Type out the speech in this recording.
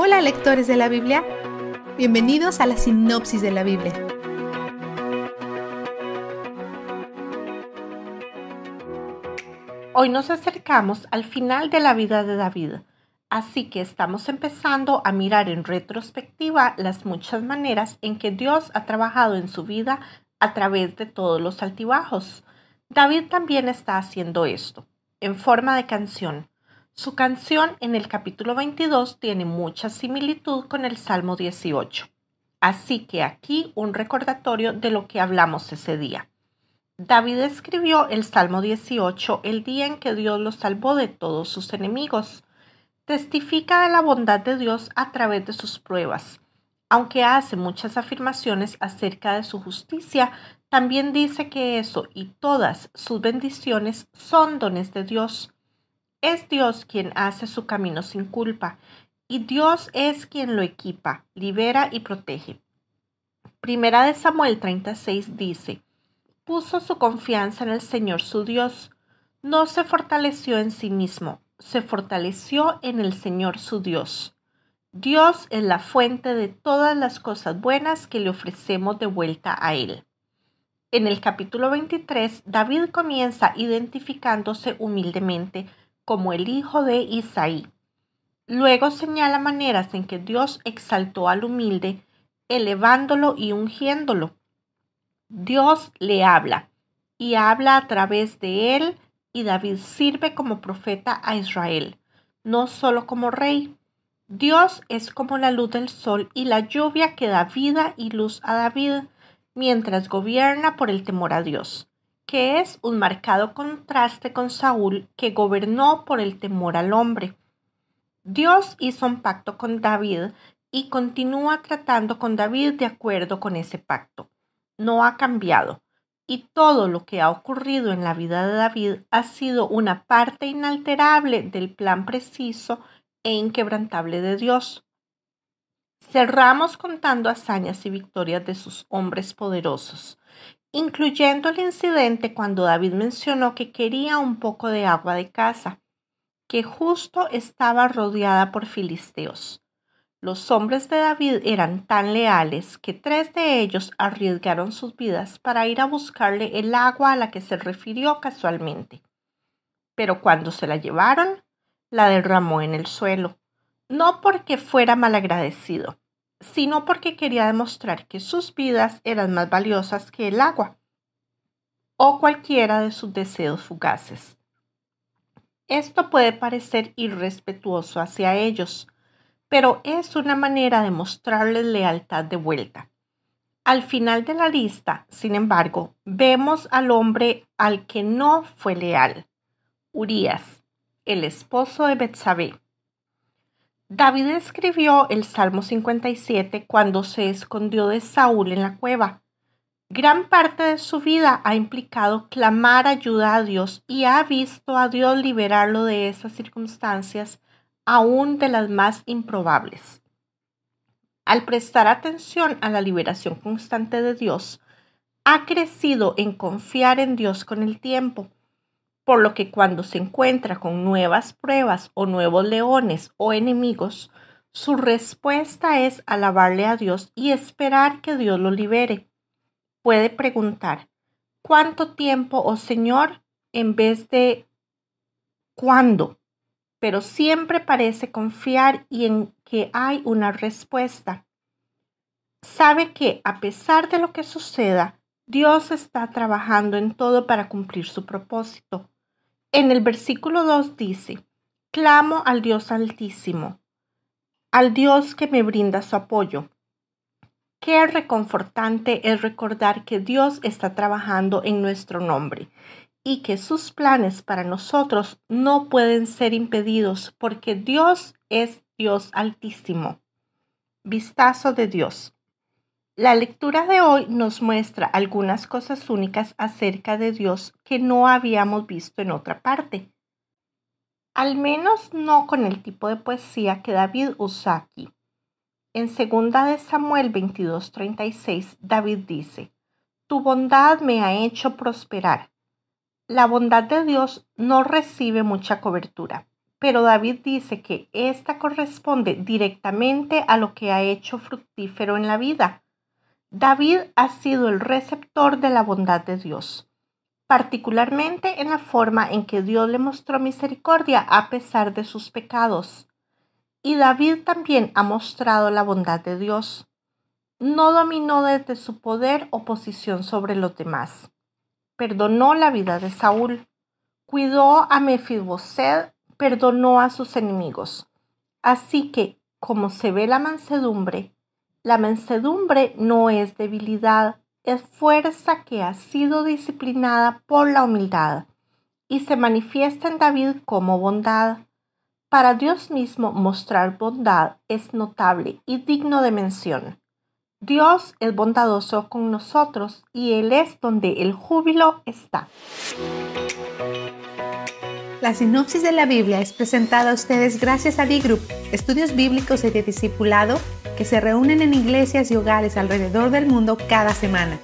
Hola lectores de la Biblia, bienvenidos a la sinopsis de la Biblia. Hoy nos acercamos al final de la vida de David, así que estamos empezando a mirar en retrospectiva las muchas maneras en que Dios ha trabajado en su vida a través de todos los altibajos. David también está haciendo esto, en forma de canción. Su canción en el capítulo 22 tiene mucha similitud con el Salmo 18. Así que aquí un recordatorio de lo que hablamos ese día. David escribió el Salmo 18 el día en que Dios lo salvó de todos sus enemigos. Testifica de la bondad de Dios a través de sus pruebas. Aunque hace muchas afirmaciones acerca de su justicia, también dice que eso y todas sus bendiciones son dones de Dios. Es Dios quien hace su camino sin culpa y Dios es quien lo equipa, libera y protege. Primera de Samuel 36 dice, puso su confianza en el Señor su Dios, no se fortaleció en sí mismo, se fortaleció en el Señor su Dios. Dios es la fuente de todas las cosas buenas que le ofrecemos de vuelta a Él. En el capítulo 23, David comienza identificándose humildemente como el hijo de Isaí. Luego señala maneras en que Dios exaltó al humilde, elevándolo y ungiéndolo. Dios le habla y habla a través de él y David sirve como profeta a Israel, no solo como rey. Dios es como la luz del sol y la lluvia que da vida y luz a David mientras gobierna por el temor a Dios que es un marcado contraste con Saúl, que gobernó por el temor al hombre. Dios hizo un pacto con David y continúa tratando con David de acuerdo con ese pacto. No ha cambiado, y todo lo que ha ocurrido en la vida de David ha sido una parte inalterable del plan preciso e inquebrantable de Dios. Cerramos contando hazañas y victorias de sus hombres poderosos incluyendo el incidente cuando David mencionó que quería un poco de agua de casa, que justo estaba rodeada por filisteos. Los hombres de David eran tan leales que tres de ellos arriesgaron sus vidas para ir a buscarle el agua a la que se refirió casualmente. Pero cuando se la llevaron, la derramó en el suelo, no porque fuera malagradecido, sino porque quería demostrar que sus vidas eran más valiosas que el agua o cualquiera de sus deseos fugaces. Esto puede parecer irrespetuoso hacia ellos, pero es una manera de mostrarles lealtad de vuelta. Al final de la lista, sin embargo, vemos al hombre al que no fue leal, Urias, el esposo de Betsabé. David escribió el Salmo 57 cuando se escondió de Saúl en la cueva. Gran parte de su vida ha implicado clamar ayuda a Dios y ha visto a Dios liberarlo de esas circunstancias, aún de las más improbables. Al prestar atención a la liberación constante de Dios, ha crecido en confiar en Dios con el tiempo por lo que cuando se encuentra con nuevas pruebas o nuevos leones o enemigos, su respuesta es alabarle a Dios y esperar que Dios lo libere. Puede preguntar, ¿cuánto tiempo, oh Señor? en vez de cuándo. Pero siempre parece confiar y en que hay una respuesta. Sabe que a pesar de lo que suceda, Dios está trabajando en todo para cumplir su propósito. En el versículo 2 dice, clamo al Dios altísimo, al Dios que me brinda su apoyo. Qué reconfortante es recordar que Dios está trabajando en nuestro nombre y que sus planes para nosotros no pueden ser impedidos porque Dios es Dios altísimo. Vistazo de Dios. La lectura de hoy nos muestra algunas cosas únicas acerca de Dios que no habíamos visto en otra parte. Al menos no con el tipo de poesía que David usa aquí. En 2 Samuel 22:36, David dice, Tu bondad me ha hecho prosperar. La bondad de Dios no recibe mucha cobertura, pero David dice que esta corresponde directamente a lo que ha hecho fructífero en la vida David ha sido el receptor de la bondad de Dios, particularmente en la forma en que Dios le mostró misericordia a pesar de sus pecados. Y David también ha mostrado la bondad de Dios. No dominó desde su poder o posición sobre los demás. Perdonó la vida de Saúl. Cuidó a Mefiboset, perdonó a sus enemigos. Así que, como se ve la mansedumbre, la mansedumbre no es debilidad, es fuerza que ha sido disciplinada por la humildad y se manifiesta en David como bondad. Para Dios mismo mostrar bondad es notable y digno de mención. Dios es bondadoso con nosotros y Él es donde el júbilo está. La sinopsis de la Biblia es presentada a ustedes gracias a Bigroup group estudios bíblicos y de discipulado que se reúnen en iglesias y hogares alrededor del mundo cada semana.